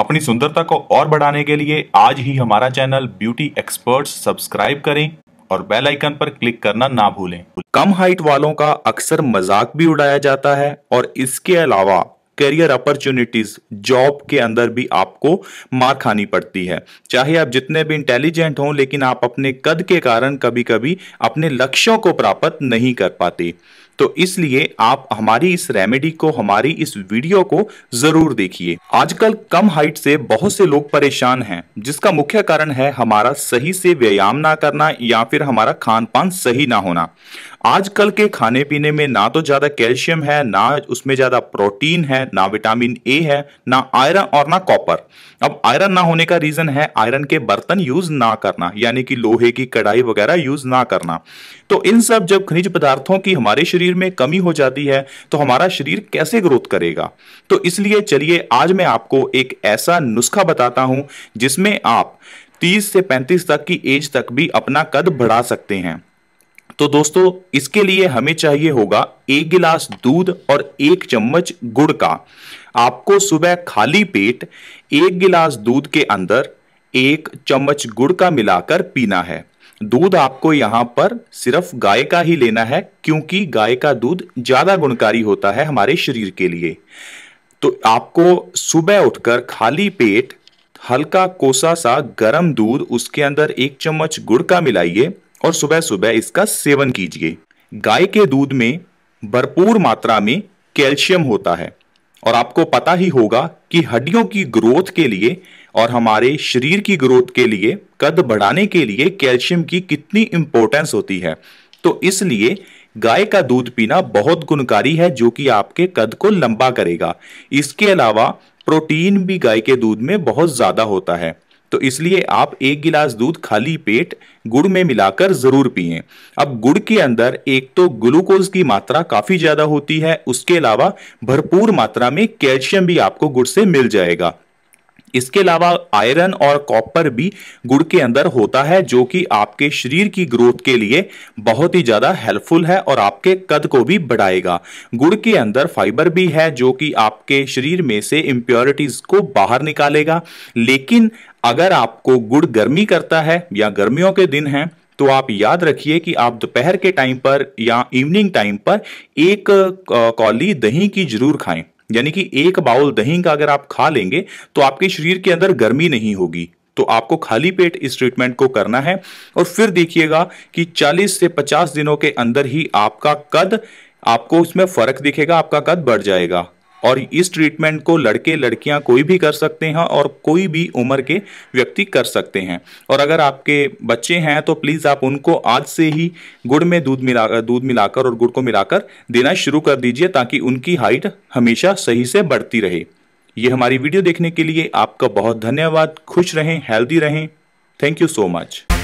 अपनी सुंदरता को और बढ़ाने के लिए आज ही हमारा चैनल ब्यूटी एक्सपर्ट्स सब्सक्राइब करें और बेल आइकन पर क्लिक करना ना भूलें कम हाइट वालों का अक्सर मजाक भी उड़ाया जाता है और इसके अलावा करियर अपॉर्चुनिटीज जॉब के अंदर भी आपको मार खानी पड़ती है चाहे आप जितने भी इंटेलिजेंट हों लेकिन आप अपने कद के कारण कभी कभी अपने लक्ष्यों को प्राप्त नहीं कर पाते तो इसलिए आप हमारी इस रेमेडी को हमारी इस वीडियो को जरूर देखिए आजकल कम हाइट से बहुत से लोग परेशान हैं जिसका मुख्य कारण है हमारा सही से व्यायाम ना करना या फिर हमारा खान पान सही ना होना आजकल के खाने पीने में ना तो ज़्यादा कैल्शियम है ना उसमें ज़्यादा प्रोटीन है ना विटामिन ए है ना आयरन और ना कॉपर अब आयरन ना होने का रीज़न है आयरन के बर्तन यूज़ ना करना यानी कि लोहे की कढ़ाई वगैरह यूज़ ना करना तो इन सब जब खनिज पदार्थों की हमारे शरीर शरीर में कमी हो जाती है तो हमारा शरीर कैसे ग्रोथ करेगा तो इसलिए चलिए आज मैं आपको एक ऐसा नुस्खा बताता हूं जिसमें आप 30 से 35 तक की एज तक भी अपना कद बढ़ा सकते हैं तो दोस्तों इसके लिए हमें चाहिए होगा एक गिलास दूध और एक चम्मच गुड़ का आपको सुबह खाली पेट एक गिलास दूध के अंदर एक चम्मच गुड़ का मिलाकर पीना है दूध आपको यहाँ पर सिर्फ गाय का ही लेना है क्योंकि गाय का दूध ज़्यादा गुणकारी होता है हमारे शरीर के लिए तो आपको सुबह उठकर खाली पेट हल्का कोसा सा गर्म दूध उसके अंदर एक चम्मच गुड़ का मिलाइए और सुबह सुबह इसका सेवन कीजिए गाय के दूध में भरपूर मात्रा में कैल्शियम होता है और आपको पता ही होगा कि हड्डियों की ग्रोथ के लिए और हमारे शरीर की ग्रोथ के लिए कद बढ़ाने के लिए कैल्शियम की कितनी इंपॉर्टेंस होती है तो इसलिए गाय का दूध पीना बहुत गुणकारी है जो कि आपके कद को लंबा करेगा इसके अलावा प्रोटीन भी गाय के दूध में बहुत ज़्यादा होता है तो इसलिए आप एक गिलास दूध खाली पेट गुड़ में मिलाकर ज़रूर पिए अब गुड़ के अंदर एक तो ग्लूकोज की मात्रा काफ़ी ज़्यादा होती है उसके अलावा भरपूर मात्रा में कैल्शियम भी आपको गुड़ से मिल जाएगा इसके अलावा आयरन और कॉपर भी गुड़ के अंदर होता है जो कि आपके शरीर की ग्रोथ के लिए बहुत ही ज़्यादा हेल्पफुल है और आपके कद को भी बढ़ाएगा गुड़ के अंदर फाइबर भी है जो कि आपके शरीर में से इम्प्योरिटीज़ को बाहर निकालेगा लेकिन अगर आपको गुड़ गर्मी करता है या गर्मियों के दिन हैं तो आप याद रखिए कि आप दोपहर के टाइम पर या इवनिंग टाइम पर एक कॉली दही की जरूर खाएं यानी कि एक बाउल दही का अगर आप खा लेंगे तो आपके शरीर के अंदर गर्मी नहीं होगी तो आपको खाली पेट इस ट्रीटमेंट को करना है और फिर देखिएगा कि 40 से 50 दिनों के अंदर ही आपका कद आपको उसमें फर्क दिखेगा आपका कद बढ़ जाएगा और इस ट्रीटमेंट को लड़के लड़कियां कोई भी कर सकते हैं और कोई भी उम्र के व्यक्ति कर सकते हैं और अगर आपके बच्चे हैं तो प्लीज़ आप उनको आज से ही गुड़ में दूध मिला दूध मिलाकर और गुड़ को मिलाकर देना शुरू कर दीजिए ताकि उनकी हाइट हमेशा सही से बढ़ती रहे ये हमारी वीडियो देखने के लिए आपका बहुत धन्यवाद खुश रहें हेल्दी रहें थैंक यू सो मच